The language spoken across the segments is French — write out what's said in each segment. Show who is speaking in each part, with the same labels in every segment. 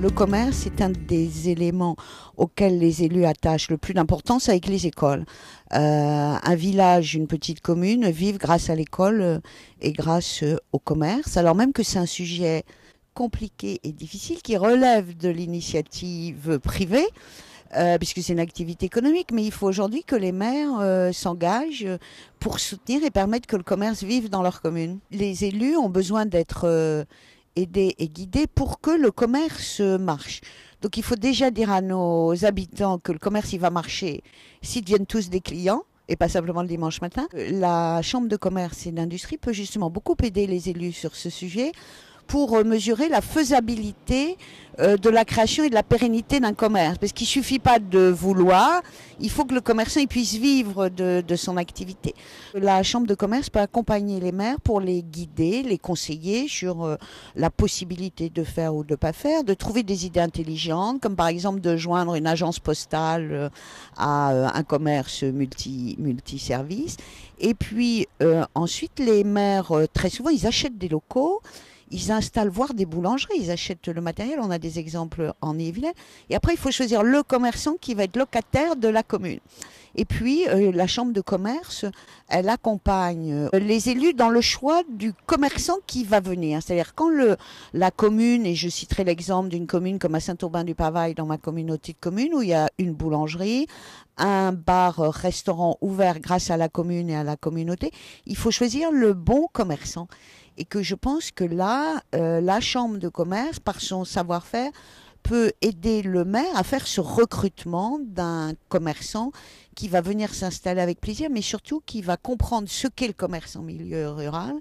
Speaker 1: le commerce est un des éléments auxquels les élus attachent le plus d'importance avec les écoles. Euh, un village, une petite commune vivent grâce à l'école euh, et grâce euh, au commerce, alors même que c'est un sujet compliqué et difficile qui relève de l'initiative privée. puisque c'est une activité économique, mais il faut aujourd'hui que les maires s'engagent pour soutenir et permettre que le commerce vive dans leur commune. Les élus ont besoin d'être aider et guider pour que le commerce euh, marche. Donc il faut déjà dire à nos habitants que le commerce il va marcher s'ils deviennent tous des clients et pas simplement le dimanche matin. Euh, la Chambre de commerce et d'industrie peut justement beaucoup aider les élus sur ce sujet pour euh, mesurer la faisabilité euh, de la création et de la pérennité d'un commerce. Parce qu'il suffit pas de vouloir, il faut que le commerçant puisse vivre de, de, son activité. La chambre de commerce peut accompagner les maires pour les guider, les conseiller sur euh, la possibilité de faire ou de pas faire, de trouver des idées intelligentes, comme par exemple de joindre une agence postale à un commerce multi, multiservice. Et puis ensuite, les maires, très souvent, ils achètent des locaux ils installent voire des boulangeries, ils achètent le matériel. On a des exemples en Yvelines. Et après, il faut choisir le commerçant qui va être locataire de la commune. Et puis, euh, la Chambre de commerce, elle accompagne euh, les élus dans le choix du commerçant qui va venir. C'est-à-dire quand le, la commune, et je citerai l'exemple d'une commune comme à Saint-Aubin-du-Pavail, dans ma communauté de communes, où il y a une boulangerie, un bar-restaurant euh, ouvert grâce à la commune et à la communauté, il faut choisir le bon commerçant. Et que je pense que là, la Chambre de commerce, par son savoir-faire, peut aider le maire à faire ce recrutement d'un commerçant qui va venir s'installer avec plaisir, mais surtout qui va comprendre ce qu'est le commerce en milieu rural,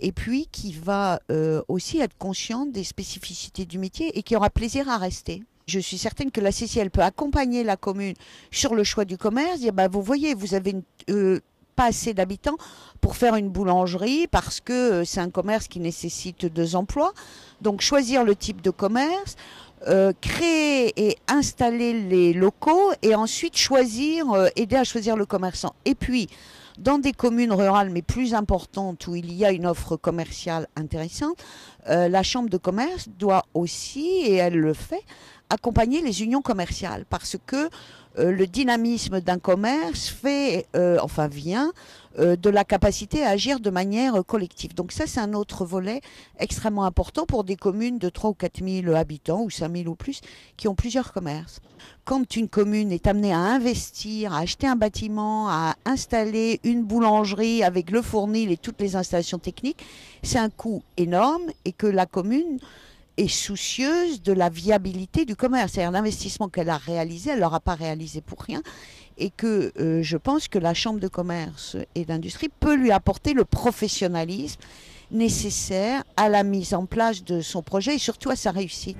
Speaker 1: et puis qui va euh, aussi être conscient des spécificités du métier et qui aura plaisir à rester. Je suis certaine que la CCL peut accompagner la commune sur le choix du commerce, dire bah, vous voyez, vous avez euh, pas assez d'habitants pour faire une boulangerie parce que euh, c'est un commerce qui nécessite deux emplois. Donc choisir le type de commerce, euh, créer et installer les locaux et ensuite choisir, euh, aider à choisir le commerçant. Et puis, dans des communes rurales, mais plus importantes, où il y a une offre commerciale intéressante, euh, la chambre de commerce doit aussi, et elle le fait, accompagner les unions commerciales parce que euh, le dynamisme d'un commerce fait, euh, enfin vient euh, de la capacité à agir de manière collective. Donc ça, c'est un autre volet extrêmement important pour des communes de 3 ou 4 000 habitants ou 5 000 ou plus qui ont plusieurs commerces. Quand une commune est amenée à investir, à acheter un bâtiment, à installer une boulangerie avec le fournil et toutes les installations techniques, c'est un coût énorme et que la commune est soucieuse de la viabilité du commerce. C'est-à-dire l'investissement qu'elle a réalisé, elle l'aura pas réalisé pour rien, et que euh, je pense que la Chambre de commerce et d'industrie peut lui apporter le professionnalisme nécessaire à la mise en place de son projet et surtout à sa réussite.